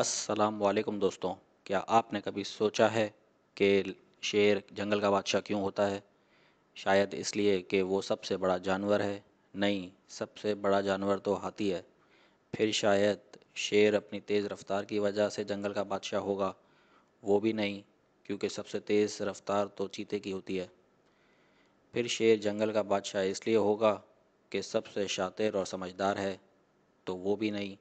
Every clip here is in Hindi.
अस्सलाम वालेकुम दोस्तों क्या आपने कभी सोचा है कि शेर जंगल का बादशाह क्यों होता है शायद इसलिए कि वो सबसे बड़ा जानवर है नहीं सबसे बड़ा जानवर तो हाथी है फिर शायद शेर अपनी तेज़ रफ़्तार की वजह से जंगल का बादशाह होगा वो भी नहीं क्योंकि सबसे तेज़ रफ़्तार तो चीते की होती है फिर शेर जंगल का बादशाह इसलिए होगा कि सबसे शातिर और समझदार है तो वो भी नहीं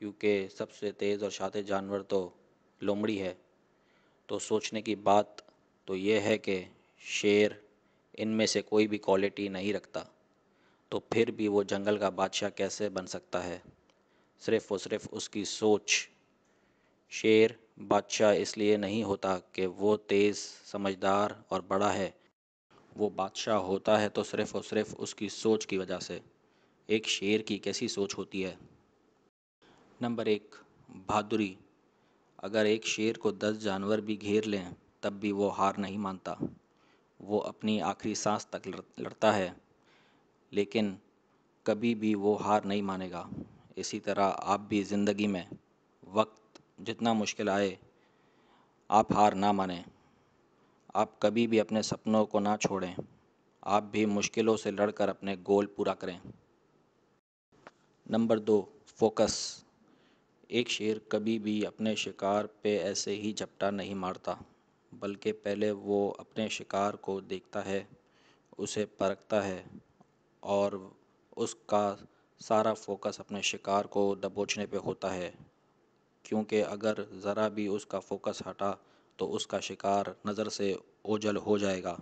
क्योंकि सबसे तेज़ और शातिर जानवर तो लोमड़ी है तो सोचने की बात तो ये है कि शेर इनमें से कोई भी क्वालिटी नहीं रखता तो फिर भी वो जंगल का बादशाह कैसे बन सकता है सिर्फ़ और सिर्फ उसकी सोच शेर बादशाह इसलिए नहीं होता कि वो तेज़ समझदार और बड़ा है वो बादशाह होता है तो सिर्फ़ और सिर्फ उसकी सोच की वजह से एक शेर की कैसी सोच होती है नंबर एक बहादुरी अगर एक शेर को दस जानवर भी घेर लें तब भी वो हार नहीं मानता वो अपनी आखिरी सांस तक लड़ता है लेकिन कभी भी वो हार नहीं मानेगा इसी तरह आप भी ज़िंदगी में वक्त जितना मुश्किल आए आप हार ना माने आप कभी भी अपने सपनों को ना छोड़ें आप भी मुश्किलों से लड़कर अपने गोल पूरा करें नंबर दो फोकस एक शेर कभी भी अपने शिकार पे ऐसे ही झपटा नहीं मारता बल्कि पहले वो अपने शिकार को देखता है उसे परखता है और उसका सारा फोकस अपने शिकार को दबोचने पे होता है क्योंकि अगर ज़रा भी उसका फोकस हटा तो उसका शिकार नज़र से ओझल हो जाएगा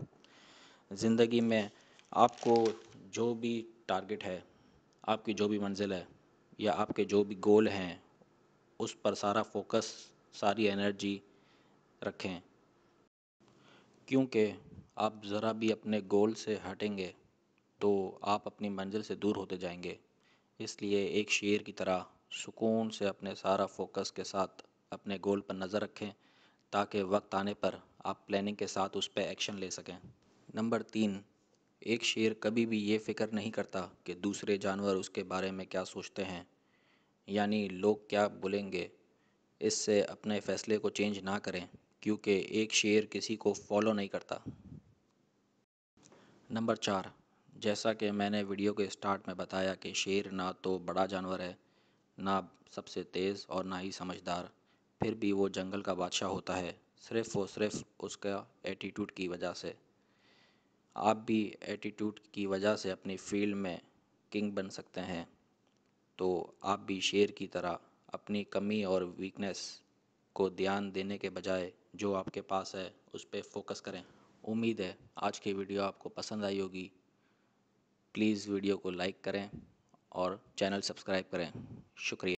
ज़िंदगी में आपको जो भी टारगेट है आपकी जो भी मंजिल है या आपके जो भी गोल हैं उस पर सारा फोकस सारी एनर्जी रखें क्योंकि आप ज़रा भी अपने गोल से हटेंगे तो आप अपनी मंजिल से दूर होते जाएंगे इसलिए एक शेर की तरह सुकून से अपने सारा फोकस के साथ अपने गोल पर नज़र रखें ताकि वक्त आने पर आप प्लानिंग के साथ उस पर एक्शन ले सकें नंबर तीन एक शेर कभी भी ये फ़िक्र नहीं करता कि दूसरे जानवर उसके बारे में क्या सोचते हैं यानी लोग क्या बोलेंगे इससे अपने फ़ैसले को चेंज ना करें क्योंकि एक शेर किसी को फॉलो नहीं करता नंबर चार जैसा कि मैंने वीडियो के स्टार्ट में बताया कि शेर ना तो बड़ा जानवर है ना सबसे तेज़ और ना ही समझदार फिर भी वो जंगल का बादशाह होता है सिर्फ़ और सिर्फ उसका एटीट्यूड की वजह से आप भी एटीट्यूड की वजह से अपनी फील्ड में किंग बन सकते हैं तो आप भी शेर की तरह अपनी कमी और वीकनेस को ध्यान देने के बजाय जो आपके पास है उस पर फोकस करें उम्मीद है आज की वीडियो आपको पसंद आई होगी प्लीज़ वीडियो को लाइक करें और चैनल सब्सक्राइब करें शुक्रिया